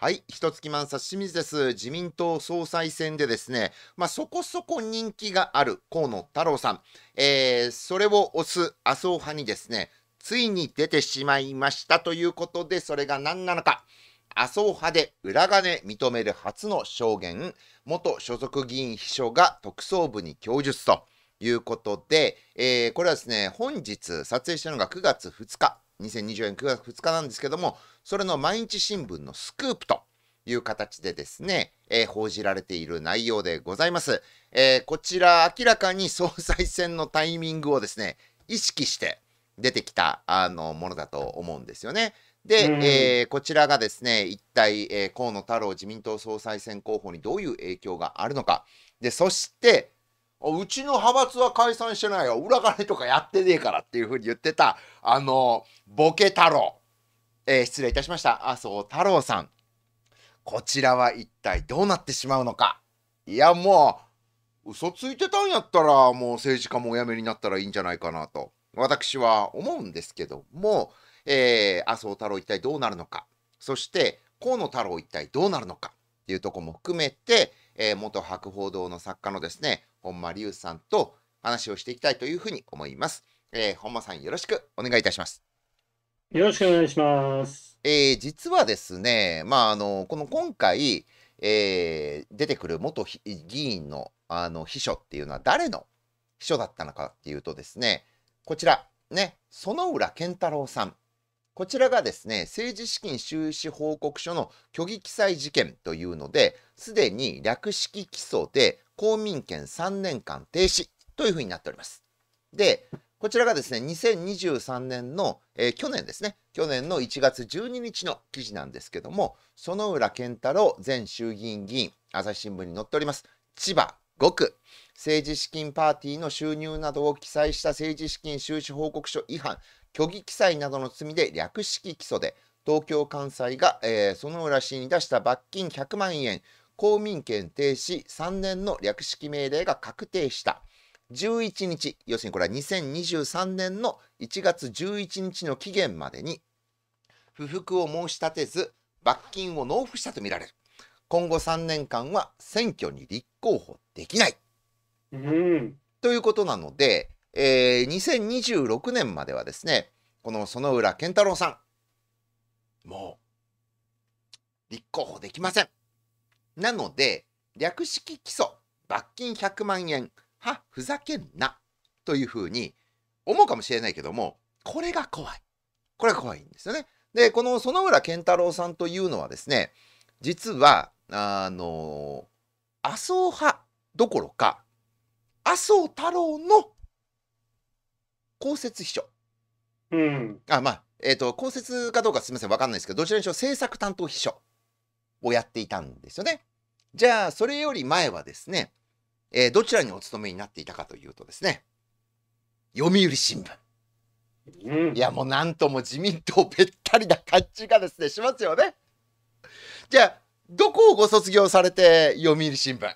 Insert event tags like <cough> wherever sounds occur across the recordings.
はい、一月満さん、清水です。自民党総裁選でですね、まあ、そこそこ人気がある河野太郎さん、えー、それを推す麻生派にですね、ついに出てしまいましたということで、それが何なのか。麻生派で裏金認める初の証言、元所属議員秘書が特捜部に供述ということで、えー、これはですね、本日撮影したのが9月2日2020年9月2日なんですけども、それの毎日新聞のスクープという形でですね、えー、報じられている内容でございます。えー、こちら、明らかに総裁選のタイミングをですね、意識して出てきたあのものだと思うんですよね。で、えー、こちらがですね、一体、え河野太郎自民党総裁選候補にどういう影響があるのか。で、そして、うちの派閥は解散してないよ。裏金とかやってねえからっていうふうに言ってた、あの、ボケ太郎。えー、失礼いたしました。麻生太郎さん。こちらは一体どうなってしまうのか。いや、もう、嘘ついてたんやったら、もう政治家もお辞めになったらいいんじゃないかなと、私は思うんですけども、えー、麻生太郎一体どうなるのか。そして、河野太郎一体どうなるのか。っていうとこも含めて、えー、元博報堂の作家のですね本間隆さんと話をしていきたいというふうに思います。えー、本間さんよろしくお願いいたします。よろしくお願いします。えー、実はですね、まああのこの今回、えー、出てくる元議員のあの秘書っていうのは誰の秘書だったのかっていうとですね、こちらね、園浦健太郎さん。こちらがですね、政治資金収支報告書の虚偽記載事件というので、すでに略式起訴で公民権3年間停止というふうになっております。で、こちらがですね、2023年の、えー、去年ですね、去年の1月12日の記事なんですけども、園浦健太郎前衆議院議員、朝日新聞に載っております、千葉5区、政治資金パーティーの収入などを記載した政治資金収支報告書違反、虚偽記載などの罪で略式起訴で、東京・関西が、えー、園浦市に出した罰金100万円、公民権停止3年の略式命令が確定した11日、要するにこれは2023年の1月11日の期限までに、不服を申し立てず、罰金を納付したとみられる。今後3年間は選挙に立候補できない。うん、ということなので、えー、2026年まではですね、この園浦健太郎さん、もう、立候補できません。なので、略式起訴、罰金100万円、は、ふざけんな、というふうに思うかもしれないけども、これが怖い。これが怖いんですよね。で、この園浦健太郎さんというのはですね、実は、あの、麻生派どころか、麻生太郎の公設秘書。うん。あ、まあ、えっ、ー、と、公設かどうかすみません、わかんないですけど、どちらにしろ政策担当秘書をやっていたんですよね。じゃあ、それより前はですね、えー、どちらにお勤めになっていたかというとですね、読売新聞。いや、もうなんとも自民党べったりな感じがですね、しますよね。じゃあ、どこをご卒業されて読売新聞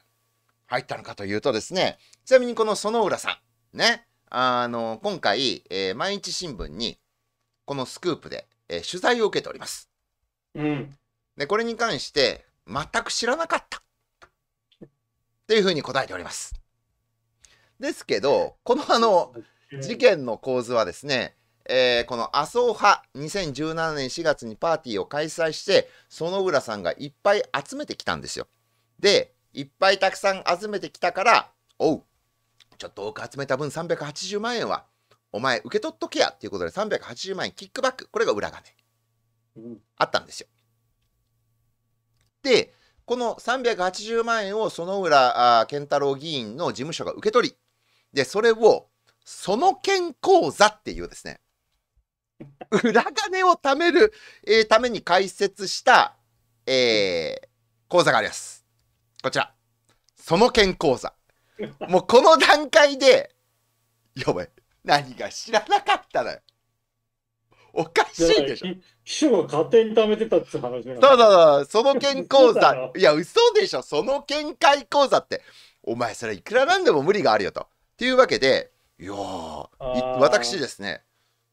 入ったのかというとですね、ちなみにこの園浦さん、ね、あの、今回、えー、毎日新聞に、このスクープで、えー、取材を受けております。うん。で、これに関して、全く知らなかった。というふうに答えております。ですけど、このあの、事件の構図はですね、えー、この麻生派2017年4月にパーティーを開催して園浦さんがいっぱい集めてきたんですよ。でいっぱいたくさん集めてきたから「おうちょっと多く集めた分380万円はお前受け取っとけや」っていうことで380万円キックバックこれが裏金、あったんですよ。で、、この380万円を園浦健太郎議員の事務所が受け取り、で、それを、その健康座っていうですね、裏金を貯める、えー、ために開設した、えー、口座があります。こちら。その健康座。もうこの段階で、やばい。何が知らなかったのよ。おかしいでしょ。秘書が勝手に貯めてたって話だそうそうその健康座。いや、嘘でしょ。その見解講座って。お前、それいくらなんでも無理があるよと。っていうわけで、いや私ですね、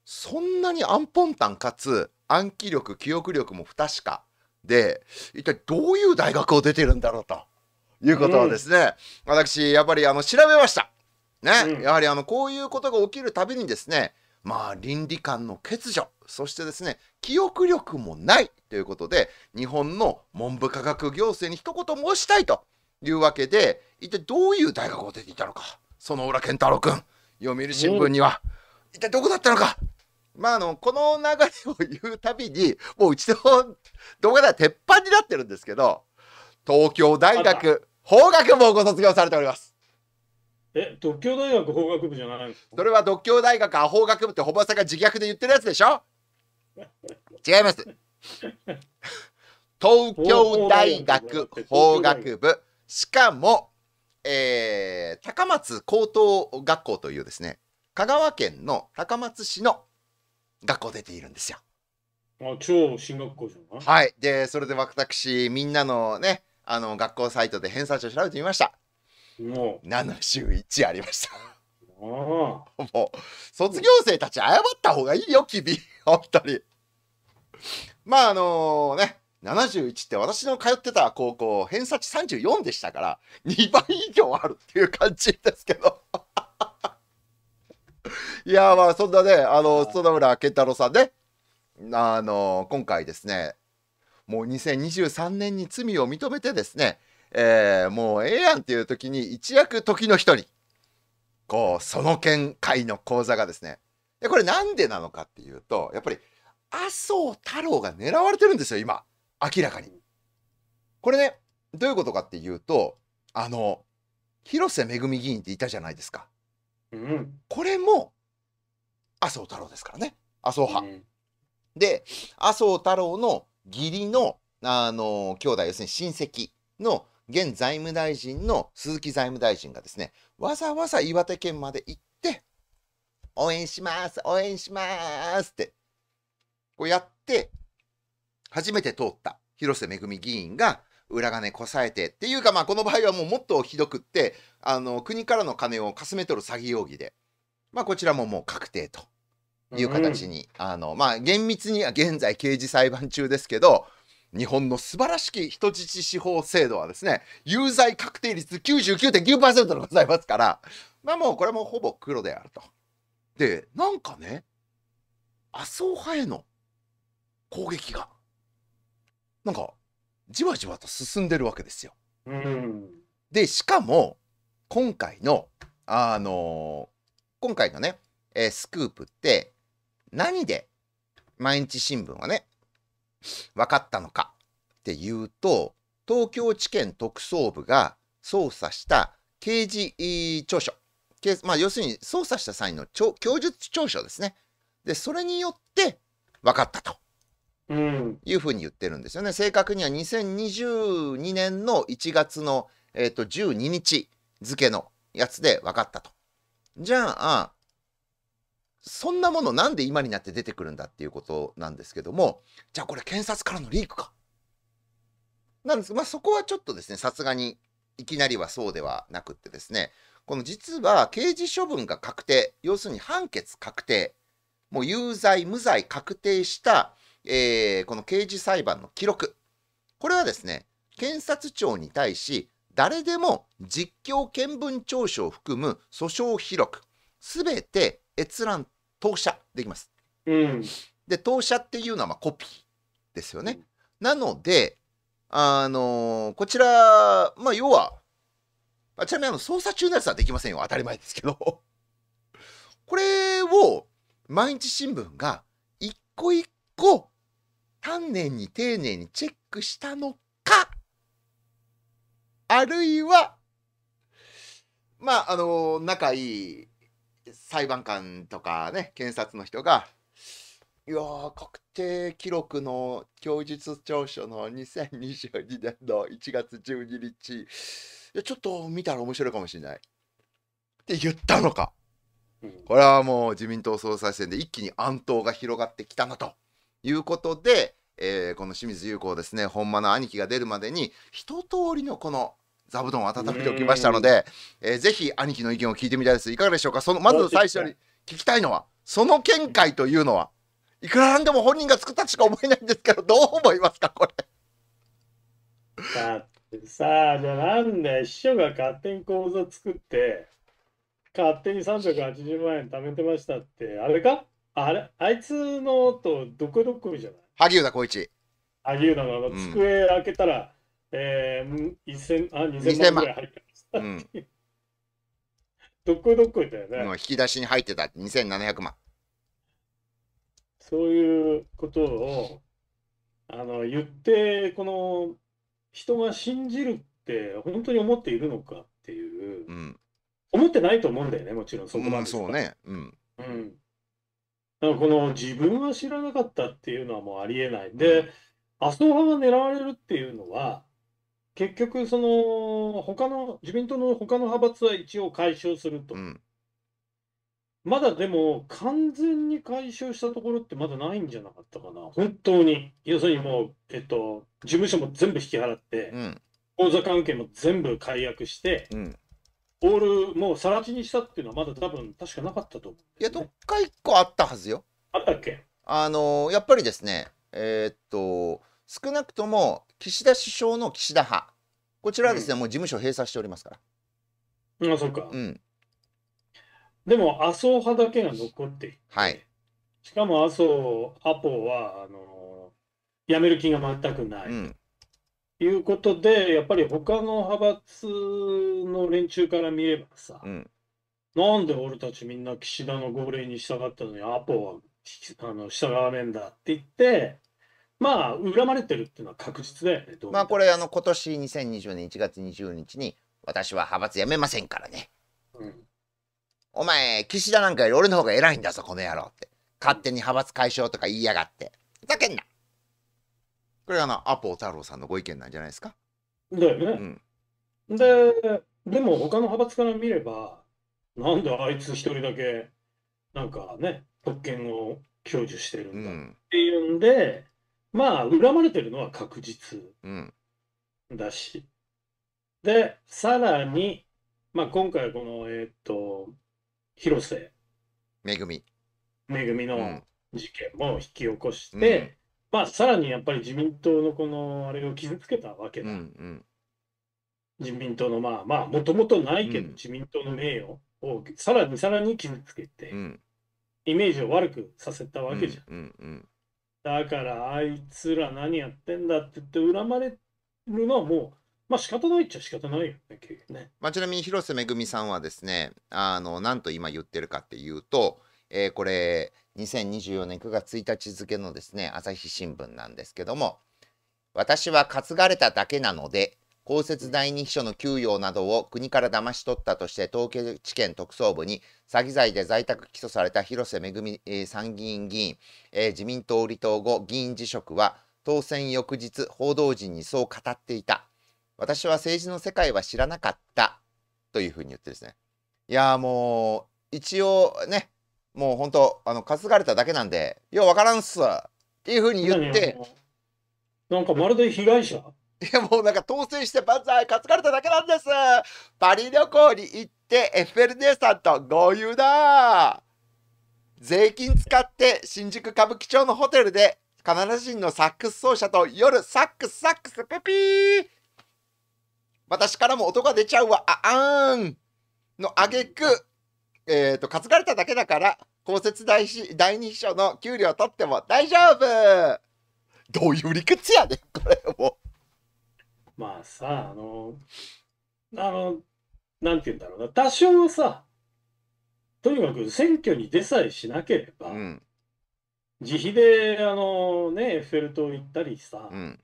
そんなにアンポンタンかつ暗記力、記憶力も不確かで、一体どういう大学を出てるんだろうということをですね、うん、私、やっぱりあの調べました。ね、うん、やはりあのこういうことが起きるたびにですねまあ倫理観の欠如そしてですね記憶力もないということで日本の文部科学行政に一言申したいというわけで一体どういう大学を出ていたのかその浦健太郎君読売新聞には、うん、一体どこだったのかまあ、あのこの流れを言うたびにもううちの動画では鉄板になってるんですけど東京大学法学部をご卒業されております。え、独協大学法学部じゃないですそれは独協大学法学部ってほぼさんが自虐で言ってるやつでしょ違います。東 <laughs> 京大学法学部。しかも、えー、高松高等学校というですね、香川県の高松市の学校出ているんですよ。あ超進学校じゃないはい。で、それで私、みんなのね、あの、学校サイトで偏差値を調べてみました。もう1ありました。もう卒業生たち謝った方がいいよ君本当にまああのね71って私の通ってた高校偏差値34でしたから2倍以上あるっていう感じですけど <laughs> いやまあそんなねあの園村健太郎さんねあの今回ですねもう2023年に罪を認めてですねえー、もうええやんっていう時に一躍時の人に、こう、その見会の講座がですね。で、これなんでなのかっていうと、やっぱり麻生太郎が狙われてるんですよ、今。明らかに。これね、どういうことかっていうと、あの、広瀬めぐみ議員っていたじゃないですか。うん、これも麻生太郎ですからね。麻生派。うん、で、麻生太郎の義理の、あの、兄弟、要するに親戚の現財務大臣の鈴木財務大臣がですね、わざわざ岩手県まで行って、応援します、応援しますって、こうやって、初めて通った広瀬めぐみ議員が、裏金こさえてっていうか、まあ、この場合はもうもっとひどくって、あの、国からの金をかすめ取る詐欺容疑で、まあ、こちらももう確定という形に、うん、あの、まあ、厳密には現在刑事裁判中ですけど、日本の素晴らしき人質司法制度はですね、有罪確定率99.9%でございますから、まあもうこれもほぼ黒であると。で、なんかね、麻生派への攻撃が、なんか、じわじわと進んでるわけですよ。うん、で、しかも、今回の、あのー、今回のね、えー、スクープって、何で毎日新聞はね分かったのかっていうと、東京地検特捜部が捜査した刑事調書、まあ、要するに捜査した際の供述調書ですね。で、それによって分かったと。いうふうに言ってるんですよね。正確には2022年の1月の、えー、と12日付のやつで分かったと。じゃあそんなものなんで今になって出てくるんだっていうことなんですけども、じゃあこれ検察からのリークか。なんですまあ、そこはちょっとですね、さすがにいきなりはそうではなくってですね、この実は刑事処分が確定、要するに判決確定、もう有罪、無罪確定した、えー、この刑事裁判の記録、これはですね、検察庁に対し、誰でも実況見分調書を含む訴訟記録、すべて閲覧投射できます。うん、で投射っていうのはまコピーですよね。なのであのー、こちらまあ要はあちなみにあの操作中のやつはできませんよ当たり前ですけどこれを毎日新聞が一個一個丹念に丁寧にチェックしたのかあるいはまああのー、仲いい裁判官とかね検察の人が「いや確定記録の供述調書の2022年の1月12日ちょっと見たら面白いかもしれない」って言ったのか、これはもう自民党総裁選で一気に暗闘が広がってきたなということで、えー、この清水裕子をですねほんまの兄貴が出るまでに一通りのこの座布団を温めておきましたので、えー、ぜひ兄貴の意見を聞いてみたいです。いかがでしょうかそのまず最初に聞きたいのは、その見解というのは、いくらなんでも本人が作ったしか思えないんですけど、<laughs> どう思いますか、これ。さあ、じゃあなんで秘書が勝手に口座作って、勝手に380万円貯めてましたって、あれかあれあいつのとどこどこじゃない萩生田光一。萩生田のあの机開けたら、うんえー、1000あ2000万ぐらい入ってました。<laughs> どこどこだよね。引き出しに入ってた2700万。そういうことをあの言ってこの人が信じるって本当に思っているのかっていう、うん、思ってないと思うんだよねもちろんそこまで、うん、そうねうん、うん、この自分は知らなかったっていうのはもうありえないで、麻生派が狙われるっていうのは結局、その他の自民党の他の派閥は一応解消すると、うん、まだでも、完全に解消したところってまだないんじゃなかったかな、本当に、要するにもう、えっと、事務所も全部引き払って、うん、口座関係も全部解約して、うん、オール、もうさら地にしたっていうのは、まだ多分確かなかったと思う、ね、いや、どっか一個あったはずよ。あったっけあのやっぱりですね、えー、っと、少なくとも岸田首相の岸田派、こちらはですね、うん、もう事務所閉鎖しておりますから。あ、そっか。うん。でも麻生派だけが残っていて、はい、しかも麻生、アポはあの辞める気が全くない、うん、ということで、やっぱり他の派閥の連中から見ればさ、うん、なんで俺たちみんな岸田の号令に従ったのに、アポはあの従わねえんだって言って、まあ恨まれてるっていうのは確実だよね。まあこれあの今年2020年1月20日に私は派閥辞めませんからね。うん、お前岸田なんかより俺の方が偉いんだぞこの野郎って勝手に派閥解消とか言いやがってふざけんなこれあのアポ太郎さんのご意見なんじゃないですかだよね、うん、ででも他の派閥から見ればなんであいつ一人だけなんかね特権を享受してるんだっていうんで、まあ、恨まれてるのは確実うん。だし。で、さらに、まあ、今回この、えーっと、広瀬めぐみ。めぐみの事件も引き起こしうんて、まあ、さらにやっぱり自民党のこの、あれを傷つけたわけうん。うだ。ん。自民党の、まあまあ、もともとないけど、自民党の名誉をさらにさらに傷つけてう、ん。イメージを悪くさせたわけじゃん。うん。うん。だからあいつら何やってんだって言って恨まれるのはもうまあ仕方ないっちゃ仕方ないよね結局ね、まあ、ちなみに広瀬めぐみさんはですねあのなんと今言ってるかっていうと、えー、これ2024年9月1日付のですね朝日新聞なんですけども「私は担がれただけなので公設第二秘書の給与などを国から騙し取ったとして東京地検特捜部に詐欺罪で在宅起訴された広瀬めぐみ、えー、参議院議員、えー、自民党離党後議員辞職は当選翌日報道陣にそう語っていた私は政治の世界は知らなかったというふうに言ってですねいやもう一応ねもう本当あの担がれただけなんでようわからんっすっていうふうに言ってなんかまるで被害者いやもうなんか当選して万歳担がれただけなんですパリ旅行に行ってエッフェル姉さんと合流だ税金使って新宿歌舞伎町のホテルでカナダ人のサックス奏者と夜サックスサックスペピー私からも音が出ちゃうわああんのあげくえっ、ー、と担がれただけだから公設第第2秘書の給料取っても大丈夫どういう理屈やねんこれもまあさ、あの、あの、なんて言うんだろうな、多少はさ、とにかく選挙に出さえしなければ、うん自費であのねエッフェル塔行ったりさ、うん、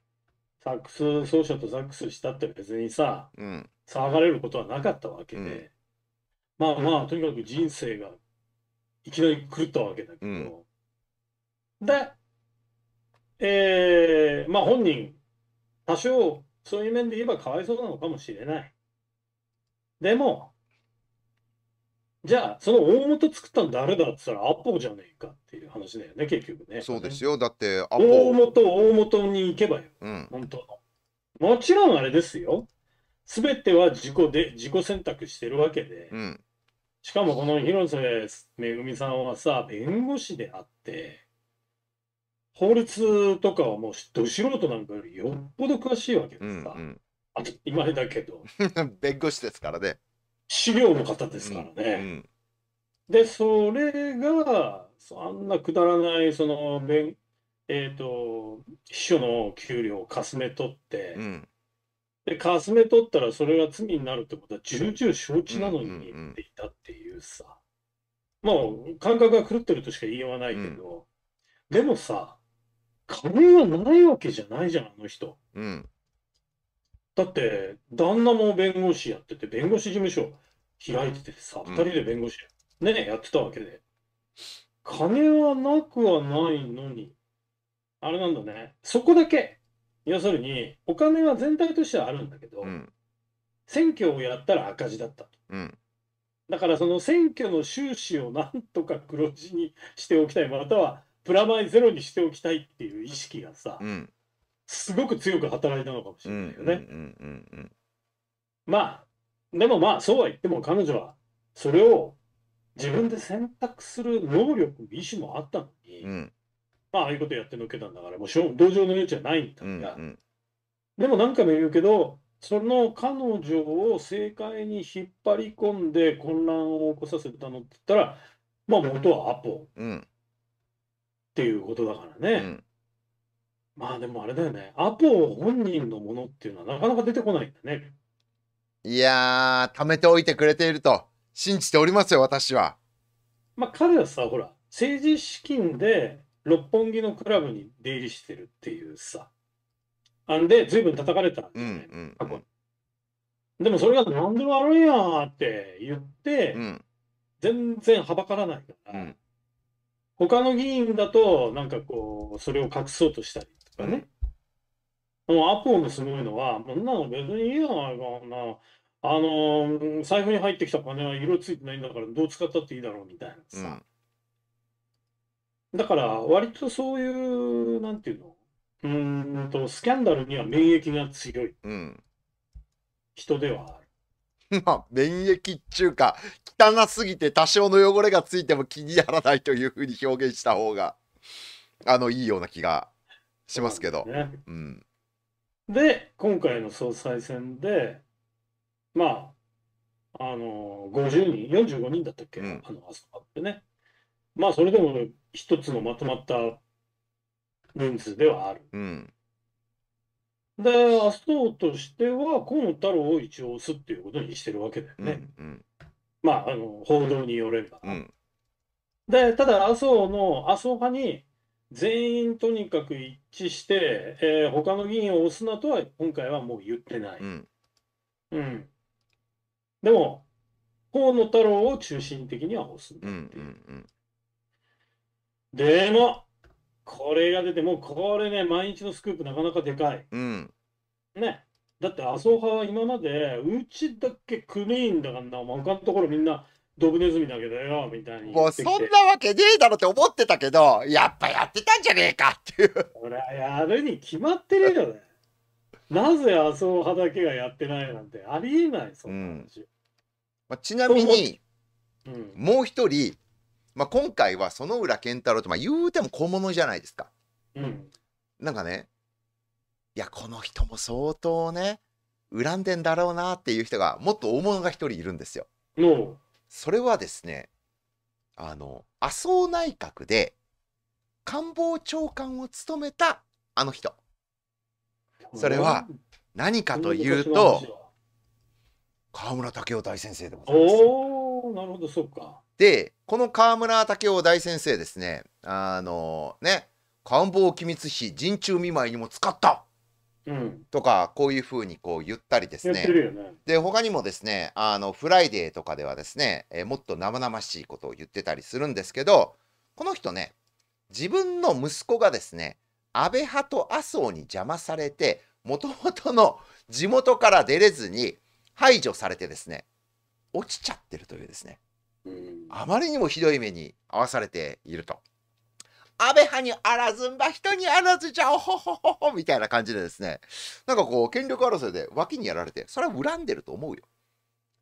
サックス奏者とサックスしたって別にさ、うん、騒がれることはなかったわけで、うん、まあまあとにかく人生がいきなり狂ったわけだけど、でえー、まあ本人多少そういう面で言えばかわいそうなのかもしれない。でも、じゃあ、その大元作ったの誰だっつったら、アポじゃねえかっていう話だよね、結局ね。そうですよ、だって、アポ。大元、大元に行けばよ、うん、本当の。もちろんあれですよ。すべては自己で、自己選択してるわけで。うん、しかも、この広瀬めぐみさんはさ、弁護士であって、法律とかはもうど素人なんかよりよっぽど詳しいわけですか。うさ、ん。だけど、<laughs> 弁護士ですからね。資料の方ですからうね。ん。で、それが、そあんなくだらない、その、弁えっと、秘書の給料をかすめ取ってう、ん。で、かすめ取ったらそれが罪になるってことは重々承知なのにっていたっていうさ、もう感覚が狂ってるとしか言いようがないけど、でもさ、金がないわけじゃないじゃん、あの人。うん。だって、旦那も弁護士やってて、弁護士事務所開いててさ、うん、2人で弁護士、ね、やってたわけで。金はなくはないのに、あれなんだね、そこだけ、要するに、お金は全体としてはあるんだけど、うん、選挙をやったら赤字だったと。うんだからその選挙の収支をなんとか黒字にしておきたい、またはプラマイゼロにしておきたいっていう意識がさ、うん、すごく強く働いたのかもしれないよね。まあでもまあそうは言っても彼女はそれを自分で選択する能力意思もあったのに、うん、まあああいうことやってのけたんだからもう同情の余地はないんだが、うんうん、でも何回も言うけどその彼女を政界に引っ張り込んで混乱を起こさせたのって言ったらまあ元はアポ。うんっていうことだからね。うん、まあでもあれだよね。アポ本人のものっていうのはなかなか出てこないんだね。いやー、貯めておいてくれていると信じておりますよ、私は。まあ彼はさ、ほら、政治資金で六本木のクラブに出入りしてるっていうさ。あんで、随分叩かれたんでもそれが何でもあるんやって言って、うん、全然はばからないから。うん他の議員だと、なんかこう、それを隠そうとしたりとかね。もうアポのすごいのは、こんなの別にいいじゃないかな。あの、財布に入ってきた金は色ついてないんだから、どう使ったっていいだろうみたいなさ。うん、だから、割とそういう、なんていうのうんと、スキャンダルには免疫が強い。人ではある。<laughs> まあ、免疫っちゅうか、汚すぎて多少の汚れがついても気にならないというふうに表現した方が、あの、いいような気がしますけど。ね、うん。で、今回の総裁選で、まあ、あの、50人、45人だったっけ、うん、あの、まってね。まあ、それでも一つのまとまった人数ではある。うん。で、明日党としては河野太郎を一応押すっていうことにしてるわけだよね。うんうん、まあ、あの報道によれば。うん、で、ただ麻生の麻生派に全員とにかく一致して、えー、他の議員を押すなとは今回はもう言ってない。うん、うん、でも、河野太郎を中心的には押すんだっていう。うんうんうん、でも、これが出て、もうこれね、毎日のスクープなかなかでかい。うん。ね。だって麻生派は今まで、うちだけクリーンだからな、お前他のところみんなドブネズミだけだよ、みたいにもうそんなわけねえだろって思ってたけど、やっぱやってたんじゃねえかっていう。そりゃやるに決まってるよね。なぜ麻生派だけがやってないなんてありえない、そんな話。まあちなみに、うん。もう一人、まあ、今回は薗浦健太郎と、まあ、言うても小物じゃないですか。うん、なんかねいやこの人も相当ね恨んでんだろうなっていう人がもっと大物が一人いるんですよ。それはですねあの麻生内閣で官房長官を務めたあの人それは何かというと川村武雄大先生でございます。おなるほどそっかで、この河村武雄大先生ですね、あのね、官房機密費、人中見舞いにも使ったうん、とかこういうふうにこう言ったりですね。ねで他にもですねあの「フライデー」とかではですね、えー、もっと生々しいことを言ってたりするんですけどこの人ね自分の息子がですね安倍派と麻生に邪魔されてもともとの地元から出れずに排除されてですね落ちちゃってるというですね。あまりにもひどい目に遭わされていると。安倍派にあらずんば人にあらずじゃおほほほほみたいな感じでですねなんかこう権力争いで脇にやられてそれは恨んでると思うよ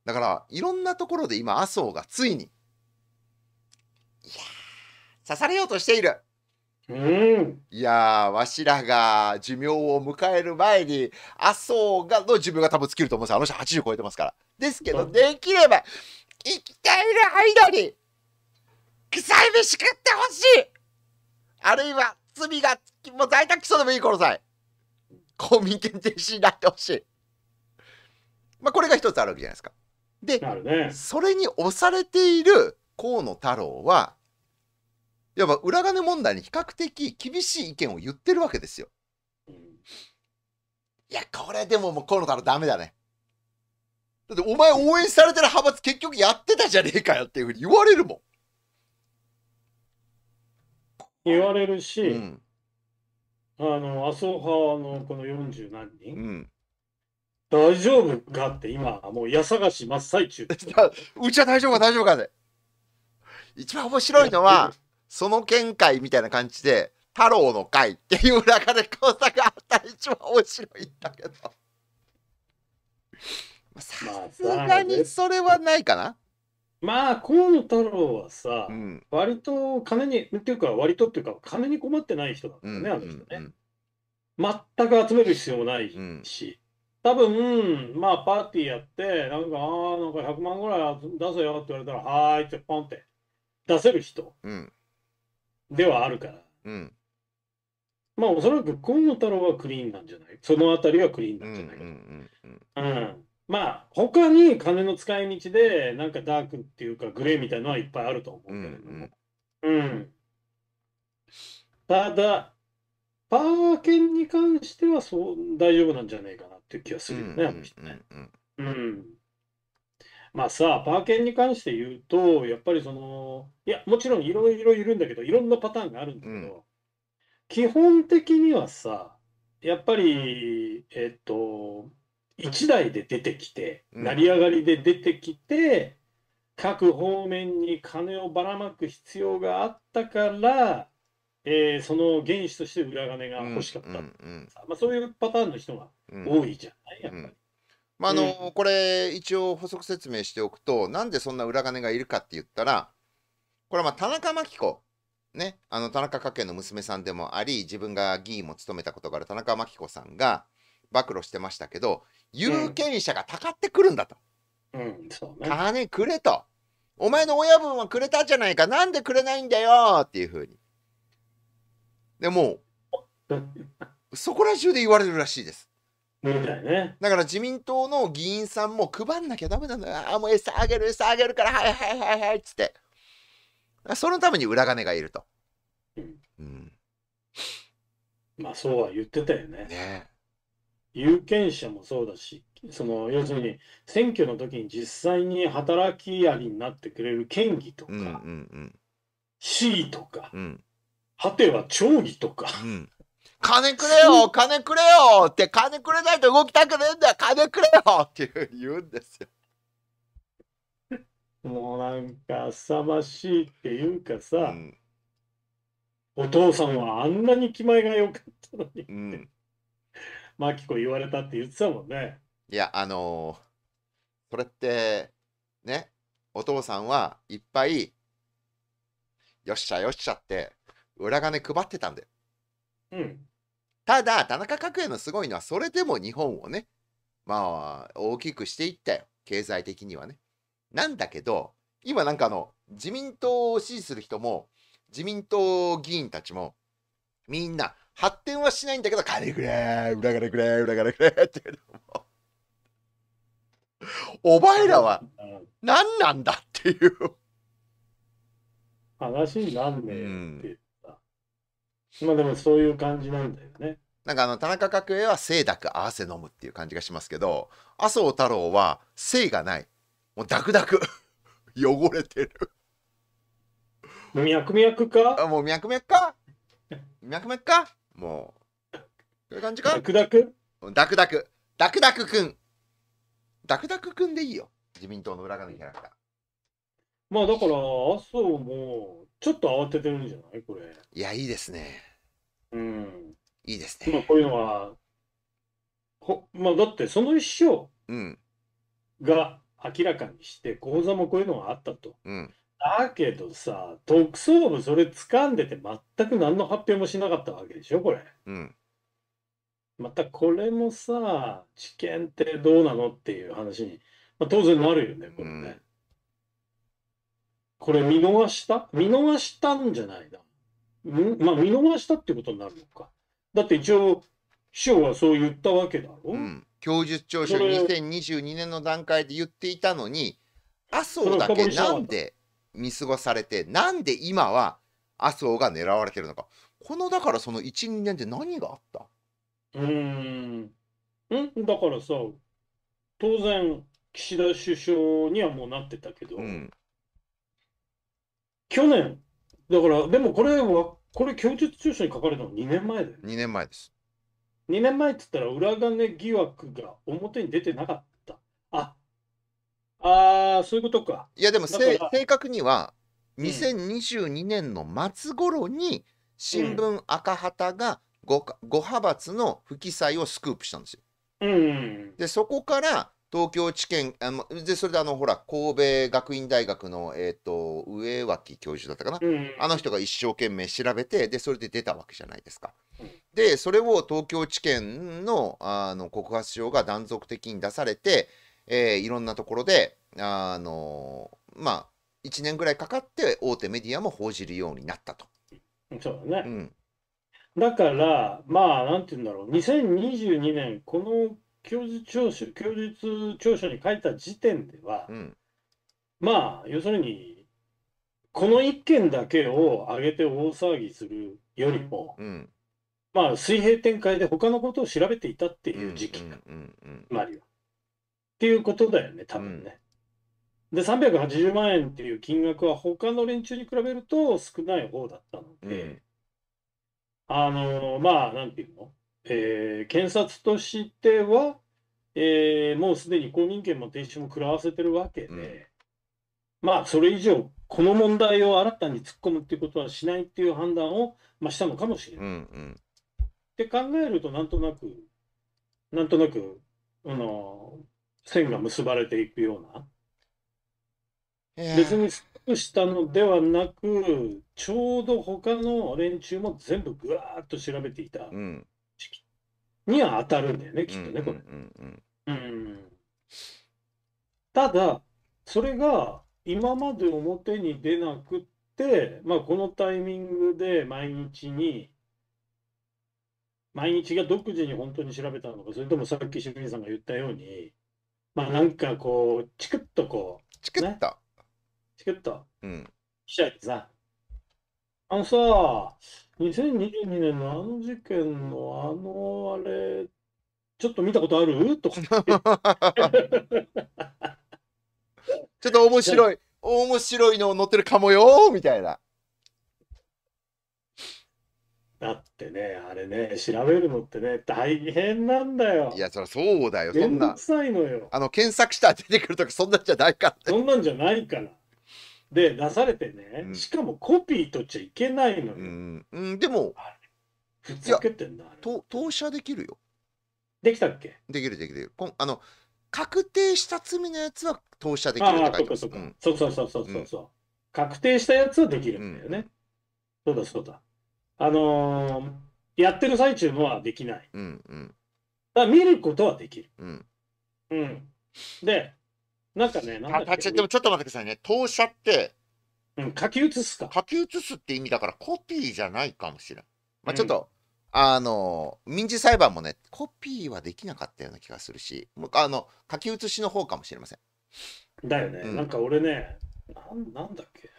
だからいろんなところで今麻生がついにいや刺されようとしているうんいやわしらが寿命を迎える前に麻生がの寿命が多分尽きると思うんですよあの人80超えてますからですけどできれば生きいる間に臭い飯食ってほしいあるいは罪がもう在宅起訴でもいいこさい公民権停止になってほしいまあこれが一つあるわけじゃないですかで、ね、それに押されている河野太郎はいわば裏金問題に比較的厳しい意見を言ってるわけですよいやこれでももう河野太郎ダメだねだってお前応援されてる派閥結局やってたじゃねえかよっていうふうに言われるもん。言われるし、うん、あの麻生派のこの40何人、うん、大丈夫かって今もう矢探し真っ最中 <laughs> うちは大丈夫か大丈夫かで、ね、一番面白いのはその見解みたいな感じで太郎の会っていう中で交差があったら一番面白いんだけどさすがにそれはないかな。まあ河野太郎はさ、うん、割と金にっていうか割とっていうか金に困ってない人だったよね、うんうんうん、あの人ね。全く集める必要もないし、うん、多分まあパーティーやってなんかあなんか100万ぐらい出せよって言われたらはーいってポンって出せる人ではあるから、うん、まあおそらく河野太郎はクリーンなんじゃないその辺りはクリーンなんじゃないかうんまあ、他に金の使い道で、なんかダークっていうか、グレーみたいのはいっぱいあると思うけどうん、うん、ただ、パー券に関してはそう大丈夫なんじゃないかなっていう気がするよね、あの人ね。うん。まあさ、パー券に関して言うと、やっぱりその、いや、もちろんいろいろいるんだけど、いろんなパターンがあるんだけど、うん、基本的にはさ、やっぱり、えっと、1台で出てきて、成り上がりで出てきて、各方面に金をばらまく必要があったから、えー、その原資として裏金が欲しかった、うんうん、まあ、そういうパターンの人が多いじゃない、うん、やっぱり。まああのこれ一応補足説明しておくとなんでそんな裏金がいるかって言ったらこれはまあ田中真紀子ねあの田中家計の娘さんでもあり自分が議員も務めたことがある田中真紀子さんが暴露してましたけど、有権者がたかってくるんだと。うん、そうね。金くれと。お前の親分はくれたじゃないか。なんでくれないんだよっていうふうに。でも、<laughs> そこら中で言われるらしいです。だね、だから自民党の議員さんも配んなきゃダメなんだよ。ああ、もう餌あげる、餌あげるから、はいはいはいはいっつって。そのために裏金がいると。うん。うん。まあそうは言ってたよね。ね有権者もそうだし、その要するに選挙の時に実際に働きありになってくれる県議とか、市議とか、うん、果ては町議とか、うん、金くれよ金くれよって金くれないと動きたくねえんだよ金くれよって言うんですよ。<laughs> もうなんか凄ましいっていうかさ、うん、お父さんはあんなに気前が良かったのにって、マキコ言われたって言ってたもんね。いや、あのー、それって、ね、お父さんはいっぱい、よっしゃよっしゃって、裏金配ってたんだよ。うん。ただ、田中角栄のすごいのは、それでも日本をね、まあ、大きくしていったよ。経済的にはね。なんだけど、今なんかあの、自民党を支持する人も、自民党議員たちも、みんな、発展はしないんだけど、金くれ裏金くれ裏金くれ <laughs> って言うのお前らは何なんだっていう。話になんねえっていうさ、うん。まあでもそういう感じなんだよね。なんかあの田中角栄は清濁合わせ飲むっていう感じがしますけど麻生太郎は清がないもうダクダク <laughs> 汚れてる脈々かもう脈々か脈々かもう。こういう感じかダクダクダクダク。ダクダクくん。ダクダクくんでいいよ。自民党の裏側のキャラクター。まあだから、麻生もちょっと慌ててるんじゃないこれ。いや、いいですね。うん。いいですね。まあこういうのは、ほまあだってその一生うん。が明らかにして、口座もこういうのがあったと。うん。だけどさ、特捜部それ掴んでて全く何の発表もしなかったわけでしょ、これ。うん。またこれもさ、知見ってどうなのっていう話に、まあ、当然なるよね、これね。うん、これ見逃した見逃したんじゃないんまあ見逃したってことになるのか。だって一応、秘書はそう言ったわけだろ。うん、供述調書2022年の段階で言っていたのに、麻生だけなんで。見過ごされて、なんで今は麻生が狙われてるのか。このだからその1、2年で何があったうーん。んだからさ、当然、岸田首相にはもうなってたけど、うん、去年、だから、でもこれは、これ、供述調書に書かれたの2年前だよ。2年前です。2年前って言ったら、裏金疑惑が表に出てなかった。ああ、そういうことか。いや、でも正確には、2022年の末頃に、新聞赤旗が5、派閥の不記載をスクープしたんですよ。うん、で、そこから、東京地検あのでそれであのほら神戸学院大学の、えーと、上脇教授だったかな、うん、あの人が一生懸命調べてでそれで出たわけじゃないですか。でそれを東京地検のあの告発状が断続的に出されてえー、いろんなところで、あのー、まあ、1年ぐらいかかって大手メディアも報じるようになったと。そうだね。うん、だから、まあ、なんて言うんだろう、2022年、この供述調書供述調書に書いた時点では、うん、まあ、要するに、この1件だけを挙げて大騒ぎするよりも、うん、まあ、水平展開で他のことを調べていたっていう時期が、つまりは。ていうことだよね、多分ね。で、380万円っていう金額は他の連中に比べると少ない方だったので、うんあのまあ、何て言うの、えー、検察としては、えー、もうすでに公民権も停止も食らわせてるわけで、うん、まあ、それ以上、この問題を新たに突っ込むっていうことはしないっていう判断を、まあ、したのかもしれない。うんうん、って考えると、なんとなく、なんとなく、あの線が結ばれていくような。別にストしたのではなく、ちょうど他の連中も全部ぐわーっと調べていた時期には当たるんだよね、きっとね、これ。うんただ、それが今まで表に出なくって、まあ、このタイミングで毎日に、毎日が独自に本当に調べたのか、それともさっき清水さんが言ったように、まあなんかこう、チクッとこう、チクッと。チクッと。うん。しちゃってさ。あのさ、2022年のあの事件のあのあれ、ちょっと見たことあるとか。<laughs> ちょっと面白い、面白いの載ってるかもよみたいな。だってね、あれね、調べるのってね、大変なんだよ。いや、そりゃそうだよ、そんな。くさいのよ。あの、検索したら出てくるとか、そんなんじゃないかってそんなんじゃないから。で、出されてね、うんしかもコピー取っちゃいけないのうよ。ん、うん、でも、ふざけてんだあれと投射できるよ。できたっけできる、できるこんあの、確定した罪のやつは投射できるっああ、て書そいてかそかうん。。そうそうそうそうそう。確定したやつはできるんだよね。そうだそうだ。あのー、やってる最中のはできない。うんうん、だ見ることはできる。うん。うん、で、なんかね、なんか。でもちょっと待ってくださいね。投射って、うん、書き写すか。書き写すって意味だからコピーじゃないかもしれん。まあ、ちょっと、うん、あの、民事裁判もね、コピーはできなかったような気がするし、あの、書き写しの方かもしれません。だよね。うん、なんか俺ね、ななんだっけ。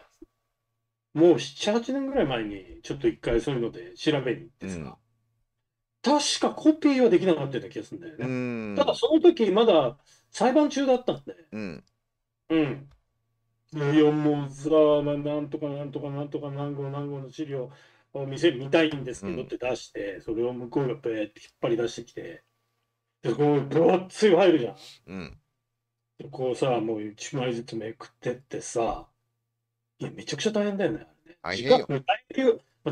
もう7、8年ぐらい前に、ちょっと一回そういうので調べに行ってさ、うん確かコピーはできなかったような気がするんだよね。ただその時まだ裁判中だったんで。うん。うん。4やさなんとかなんとかなんとか何号何号の資料を見せ見たいんですけどって出して、うん、それを向こうがペーって引っ張り出してきて、で、こう、分厚いつい入るじゃん。うん。でこうさ、もう1枚ずつめくってってさ、いや、めちゃくちゃ大変だよね。大変よ。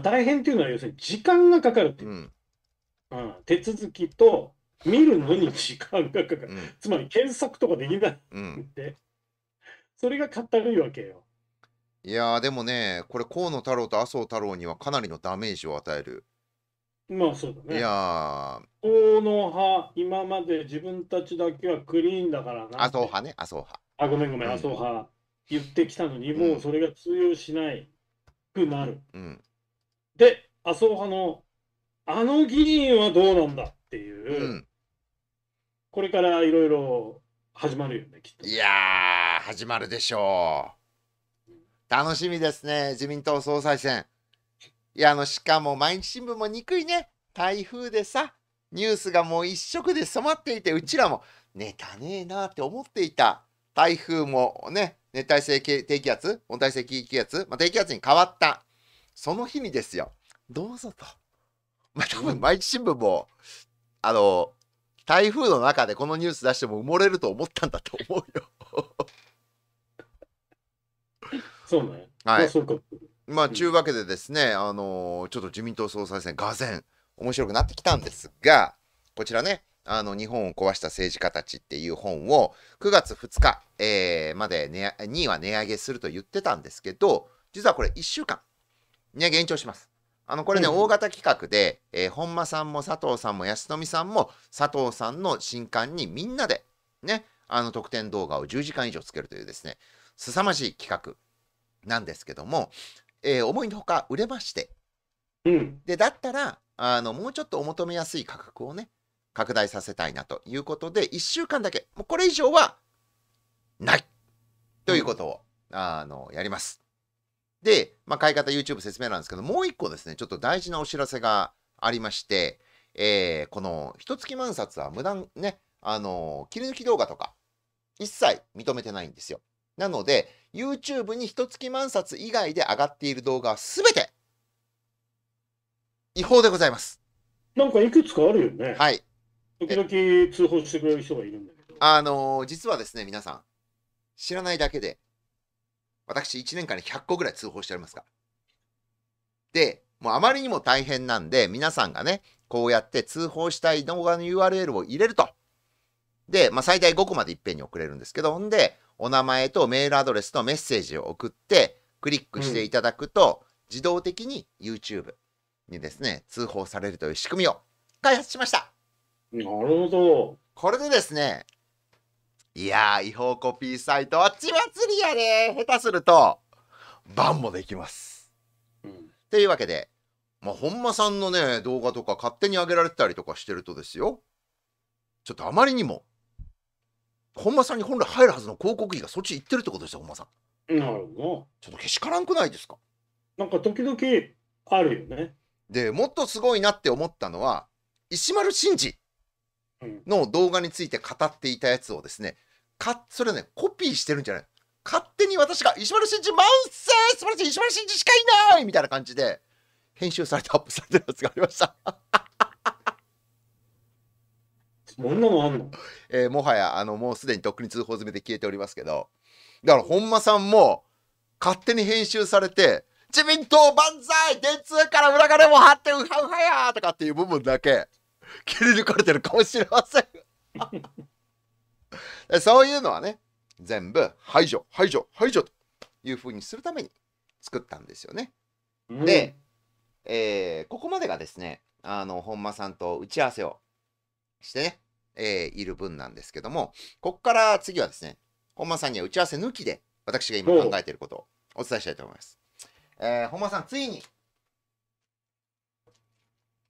大変っていうのは、要するに時間がかかるっていう。うん、うん、手続きと見るのに時間がかかる。うん、つまり検索とかできないんで、うん、それがかったるいわけよ。いやでもね、これ河野太郎と麻生太郎にはかなりのダメージを与える。まあそうだね。いや河野派、今まで自分たちだけはクリーンだからな。麻生派ね、麻生派。あ、ごめんごめん、麻生派。言ってきたのに、もうそれが通用しないくなる。うん、で、麻生派のあの議員はどうなんだっていう、うん、これからいろいろ始まるよね、きっと。いやー、始まるでしょう。楽しみですね、自民党総裁選。いや、あの、しかも毎日新聞も憎いね、台風でさ、ニュースがもう一色で染まっていて、うちらもネタねえなって思っていた。台風もね、熱帯性低気圧、温帯性低気圧、まあ、低気圧に変わった、その日にですよ、どうぞと。まあ、多分毎日新聞も、あの、台風の中でこのニュース出しても埋もれると思ったんだと思うよ <laughs> そうね。はい。まあ、ちゅうわけでですね、あのー、ちょっと自民党総裁選、がぜん面白くなってきたんですが、こちらね、あの、日本を壊した政治家たちっていう本を、9月2日、えー、まで2位は値上げすると言ってたんですけど、実はこれ1週間、値上げ延長します。あの、これね、うん、大型企画で、えー、本間さんも佐藤さんも安富さんも、佐藤さんの新刊にみんなで、ね、あの特典動画を10時間以上つけるというですね、凄まじい企画なんですけども、えー、思いのほか売れまして、うん、で、だったら、あの、もうちょっとお求めやすい価格をね、拡大させたいなということで、1週間だけ、もうこれ以上はないということを、うん、あのやります。で、まあ、買い方 YouTube 説明なんですけど、もう一個ですね、ちょっと大事なお知らせがありまして、えー、この一月万冊は無断ね、あの切り抜き動画とか一切認めてないんですよ。なので、YouTube に一月万冊以外で上がっている動画は全て違法でございます。なんかいくつかあるよね。はい。時々通報してくれる人がいるんだけど。あのー、実はですね、皆さん、知らないだけで、私1年間に100個ぐらい通報しておりますから。で、もうあまりにも大変なんで、皆さんがね、こうやって通報したい動画の URL を入れると。で、まあ、最大5個までいっぺんに送れるんですけど、ほんで、お名前とメールアドレスとメッセージを送って、クリックしていただくと、自動的に YouTube にですね、通報されるという仕組みを開発しましたなるほど。これでですね、いや違法コピーサイトは血祭りやで、下手すると、バンもできます。うん、いうわけで、まあ、本間さんのね、動画とか勝手に上げられてたりとかしてるとですよ、ちょっとあまりにも、本間さんに本来入るはずの広告費がそっち行ってるってことですよ、本間さん。なるほど。ちょっとけしからんくないですかなんか時々あるよね。でもっとすごいなって思ったのは、石丸真二。の動画について語っていたやつをですね、かそれね、コピーしてるんじゃない勝手に私が石丸慎二マウス素晴らしい石丸慎二しかいないみたいな感じで編集されてアップされてるやつがありました。そんなもあんの、えー、もはやあのもうすでにとっくに通報済みで消えておりますけどだから本間さんも勝手に編集されて自民党万歳電通から裏金も張ってウハウハやとかっていう部分だけ切り抜かれてるかもしれません <laughs> そういうのはね、全部排除、排除、排除というふうにするために作ったんですよね。うん、で、えー、ここまでがですね、あの、本間さんと打ち合わせをしてね、えー、いる分なんですけども、ここから次はですね、本間さんには打ち合わせ抜きで、私が今考えていることをお伝えしたいと思います。えー、本間さん、ついに、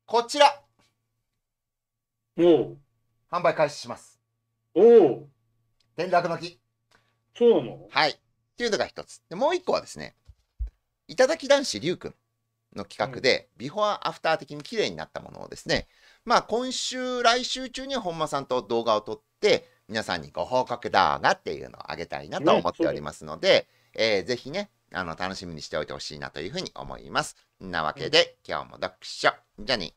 こちらお販売開始します。お転落の木。そうなのはい。っていうのが一つ。で、もう一個はですね、頂き男子うくんの企画で、うん、ビフォーアフター的に綺麗になったものをですね、まあ今週、来週中には本間さんと動画を撮って、皆さんにご報告だがっていうのをあげたいなと思っておりますので、ね、えー、ぜひね、あの、楽しみにしておいてほしいなというふうに思います。なわけで、うん、今日も読書。じゃあね。